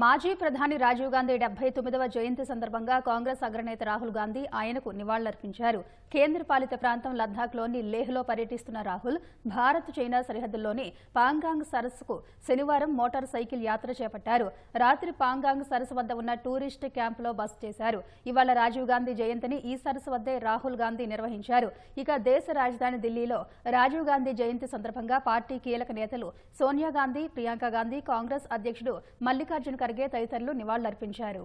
మాజీ ప్రధాని రాజీవ్ గాంధీ డెబ్బై తొమ్మిదవ జయంతి సందర్భంగా కాంగ్రెస్ అగ్రనేత రాహుల్ గాంధీ ఆయనకు నివాళులర్పించారు కేంద్రపాలిత ప్రాంతం లద్దాఖ్లోని లేహ్లో పర్యటిస్తున్న రాహుల్ భారత్ చైనా సరిహద్దుల్లోని పాంగాంగ్ సరస్సుకు శనివారం మోటార్ సైకిల్ యాత్ర చేపట్టారు రాత్రి పాంగాంగ్ సరస్సు వద్ద ఉన్న టూరిస్ట్ క్యాంపులో బస చేశారు ఇవాళ రాజీవ్ గాంధీ జయంతిని ఈ సరస్సు వద్దే రాహుల్ గాంధీ నిర్వహించారు ఇక దేశ రాజధాని ఢిల్లీలో రాజీవ్ గాంధీ జయంతి సందర్భంగా పార్టీ కీలక నేతలు సోనియా గాంధీ ప్రియాంక గాంధీ కాంగ్రెస్ అధ్యక్షుడు మల్లికార్జున కరిగే తదితరులు నివాళులర్పించారు